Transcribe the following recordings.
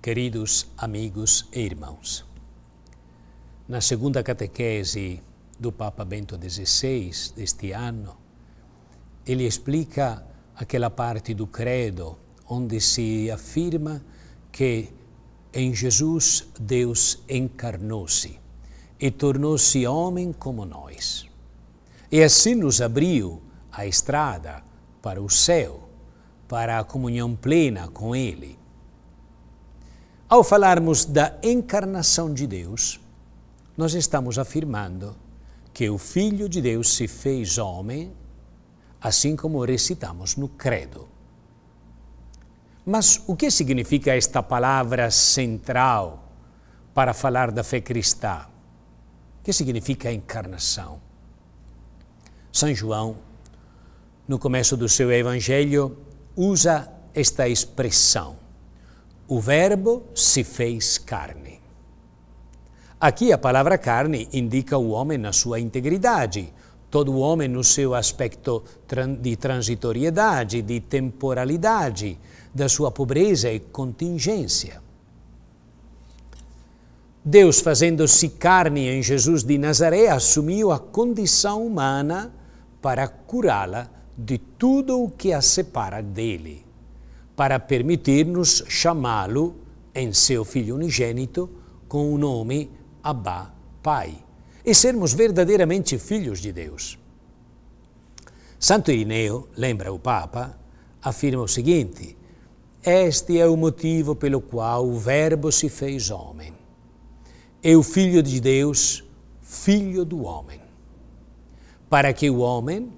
queridos amigos e irmãos. Na segunda catequese do Papa Bento XVI deste ano, ele explica aquela parte do credo onde se afirma que em Jesus Deus encarnou-se e tornou-se homem como nós. E assim nos abriu a estrada para o céu, para a comunhão plena com Ele ao falarmos da encarnação de Deus, nós estamos afirmando que o Filho de Deus se fez homem, assim como recitamos no Credo. Mas o que significa esta palavra central para falar da fé cristã? O que significa encarnação? São João, no começo do seu Evangelho, usa esta expressão o Verbo se fez carne. Aqui a palavra carne indica o homem na sua integridade, todo o homem no seu aspecto de transitoriedade, de temporalidade, da sua pobreza e contingência. Deus, fazendo-se carne em Jesus de Nazaré, assumiu a condição humana para curá-la de tudo o que a separa dele para permitir-nos chamá-lo em seu Filho unigênito com o nome Abba Pai e sermos verdadeiramente filhos de Deus. Santo Irineu, lembra o Papa, afirma o seguinte: Este é o motivo pelo qual o Verbo se fez homem. E é o Filho de Deus, filho do homem. Para que o homem,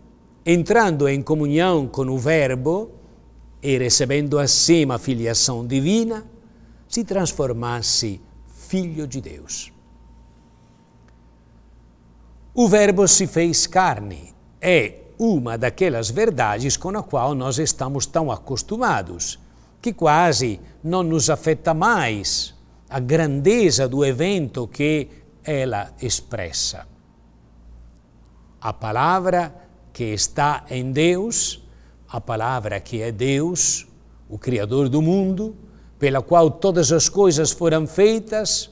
entrando em comunhão com o Verbo, e recebendo assim a filiação divina, se transformasse filho de Deus. O Verbo se fez carne, é uma daquelas verdades com a qual nós estamos tão acostumados, que quase não nos afeta mais a grandeza do evento que ela expressa. A palavra que está em Deus a palavra que é Deus, o Criador do mundo, pela qual todas as coisas foram feitas,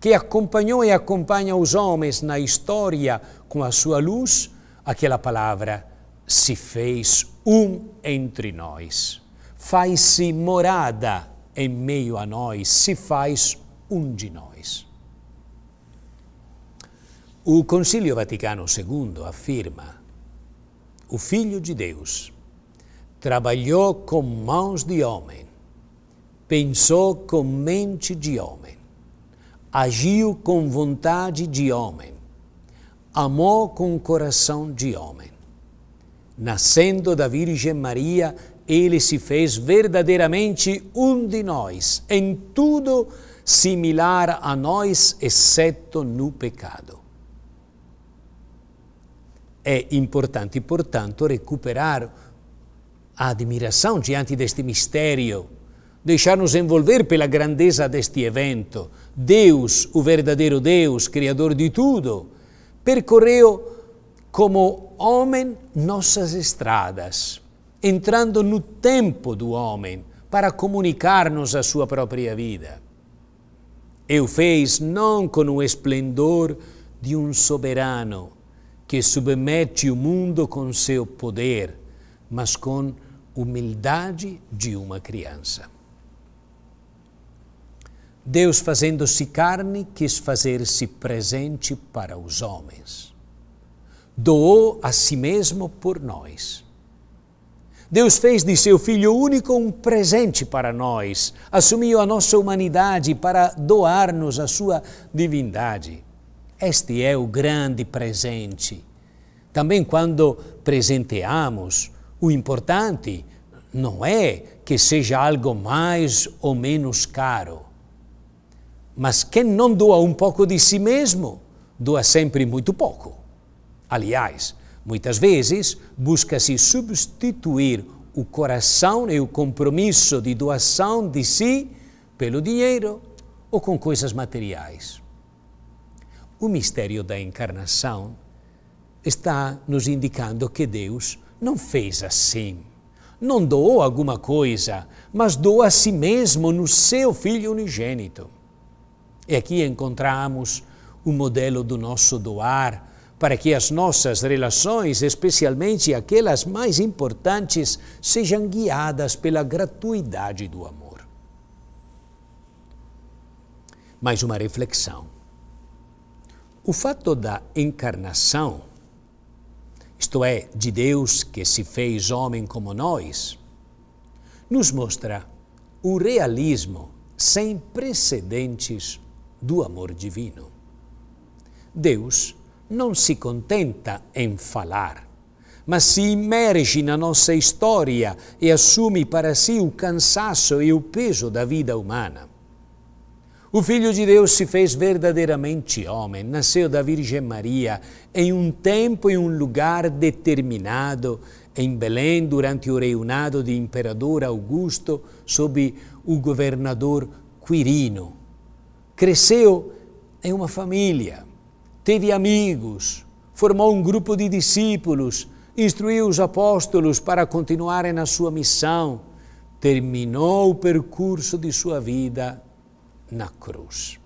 que acompanhou e acompanha os homens na história com a sua luz, aquela palavra se fez um entre nós. Faz-se morada em meio a nós, se faz um de nós. O Concílio Vaticano II afirma: o Filho de Deus trabalhou com mãos de homem, pensou com mente de homem, agiu com vontade de homem, amou com coração de homem. Nascendo da Virgem Maria, ele se fez verdadeiramente um de nós, em tudo similar a nós, exceto no pecado. É importante, portanto, recuperar a admiração diante deste mistério, deixar-nos envolver pela grandeza deste evento. Deus, o verdadeiro Deus, Criador de tudo, percorreu como homem nossas estradas, entrando no tempo do homem para comunicar-nos a sua própria vida. E o fez não com o esplendor de um soberano que submete o mundo com seu poder, mas com humildade de uma criança. Deus, fazendo-se carne, quis fazer-se presente para os homens. Doou a si mesmo por nós. Deus fez de seu Filho único um presente para nós, assumiu a nossa humanidade para doar-nos a sua divindade. Este é o grande presente. Também quando presenteamos, o importante não é que seja algo mais ou menos caro, mas quem não doa um pouco de si mesmo, doa sempre muito pouco. Aliás, muitas vezes busca-se substituir o coração e o compromisso de doação de si pelo dinheiro ou com coisas materiais. O mistério da encarnação está nos indicando que Deus não fez assim. Não doou alguma coisa, mas doou a si mesmo no seu filho unigênito. E aqui encontramos o um modelo do nosso doar para que as nossas relações, especialmente aquelas mais importantes, sejam guiadas pela gratuidade do amor. Mais uma reflexão. O fato da encarnação isto é, de Deus que se fez homem como nós, nos mostra o realismo sem precedentes do amor divino. Deus não se contenta em falar, mas se imerge na nossa história e assume para si o cansaço e o peso da vida humana. O Filho de Deus se fez verdadeiramente homem, nasceu da Virgem Maria em um tempo e um lugar determinado, em Belém, durante o reinado de Imperador Augusto, sob o governador Quirino. Cresceu em uma família, teve amigos, formou um grupo de discípulos, instruiu os apóstolos para continuarem na sua missão, terminou o percurso de sua vida na cruz.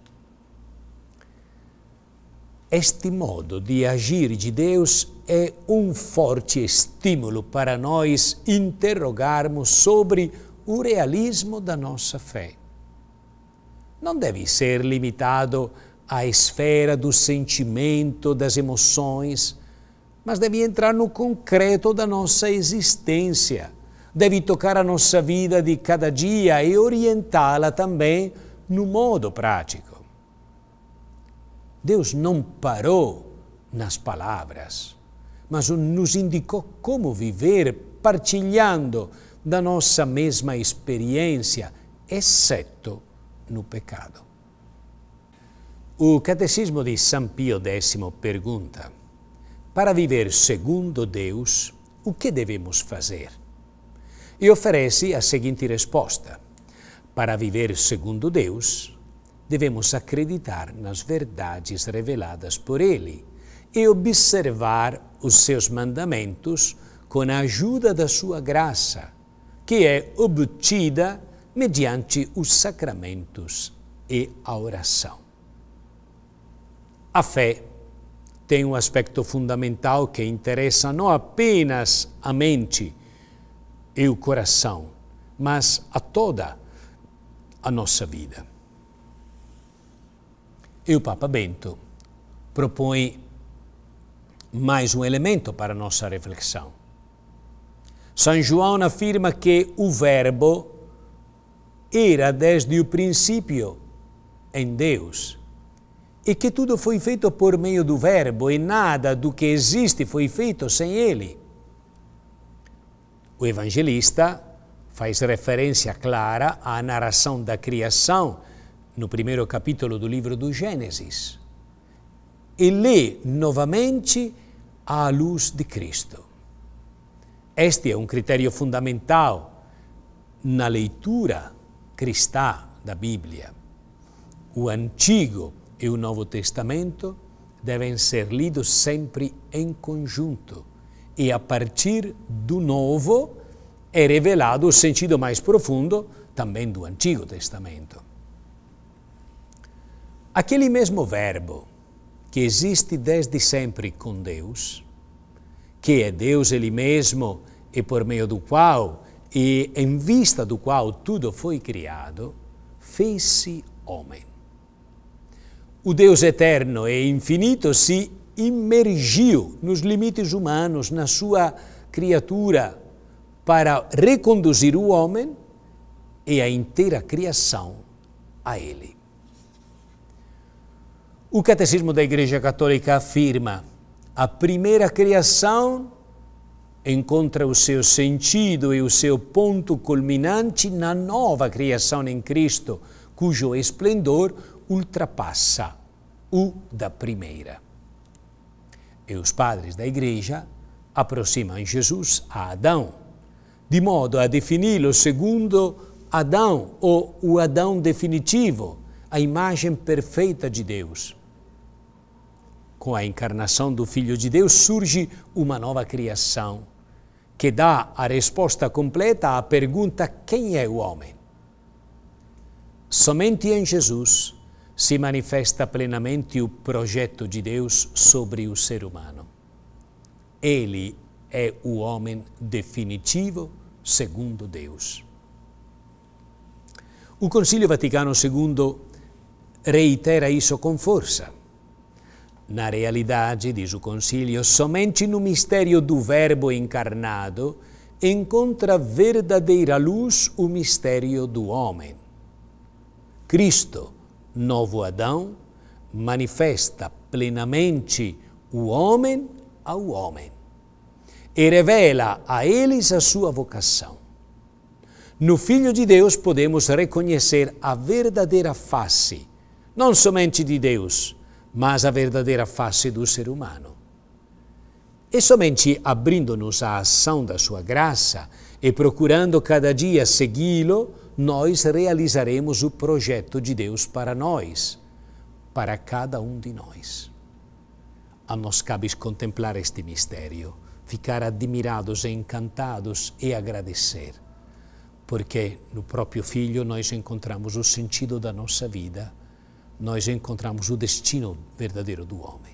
Este modo de agir de Deus é um forte estímulo para nós interrogarmos sobre o realismo da nossa fé. Não deve ser limitado à esfera do sentimento, das emoções, mas deve entrar no concreto da nossa existência. Deve tocar a nossa vida de cada dia e orientá-la também no modo prático. Deus não parou nas palavras, mas nos indicou como viver partilhando da nossa mesma experiência, exceto no pecado. O Catecismo de São Pio X pergunta: Para viver segundo Deus, o que devemos fazer? E oferece a seguinte resposta: para viver segundo Deus, devemos acreditar nas verdades reveladas por Ele e observar os seus mandamentos com a ajuda da sua graça, que é obtida mediante os sacramentos e a oração. A fé tem um aspecto fundamental que interessa não apenas a mente e o coração, mas a toda a a nossa vida. E o Papa Bento propõe mais um elemento para a nossa reflexão. São João afirma que o Verbo era desde o princípio em Deus e que tudo foi feito por meio do Verbo e nada do que existe foi feito sem ele. O evangelista faz referência clara à narração da criação no primeiro capítulo do livro do Gênesis e lê novamente à luz de Cristo. Este é um critério fundamental na leitura cristã da Bíblia. O Antigo e o Novo Testamento devem ser lidos sempre em conjunto e a partir do Novo é revelado o sentido mais profundo também do Antigo Testamento. Aquele mesmo verbo que existe desde sempre com Deus, que é Deus Ele mesmo e por meio do qual e em vista do qual tudo foi criado, fez-se homem. O Deus eterno e infinito se imergiu nos limites humanos, na sua criatura para reconduzir o homem e a inteira criação a ele. O Catecismo da Igreja Católica afirma: a primeira criação encontra o seu sentido e o seu ponto culminante na nova criação em Cristo, cujo esplendor ultrapassa o da primeira. E os padres da Igreja aproximam Jesus a Adão di modo a definirlo segundo Adão ou o Adão definitivo, a imagem perfeita de Deus. Com a encarnação do Filho de Deus surge uma nova criação que dá a resposta completa à pergunta: quem é o homem? Somente em Jesus si manifesta plenamente o projeto de Deus sobre o ser humano. Ele é o homem definitivo segundo Deus. O Concilio Vaticano II reitera isso com força. Na realidade, diz o Conselho, somente no mistério do Verbo encarnado encontra verdadeira luz o mistério do homem. Cristo, novo Adão, manifesta plenamente o homem ao homem e revela a eles a sua vocação. No Filho de Deus podemos reconhecer a verdadeira face, não somente de Deus, mas a verdadeira face do ser humano. E somente abrindo-nos à ação da sua graça e procurando cada dia segui-lo, nós realizaremos o projeto de Deus para nós, para cada um de nós. A nós cabe contemplar este mistério ficar admirados, encantados e agradecer, porque no próprio Filho nós encontramos o sentido da nossa vida, nós encontramos o destino verdadeiro do homem.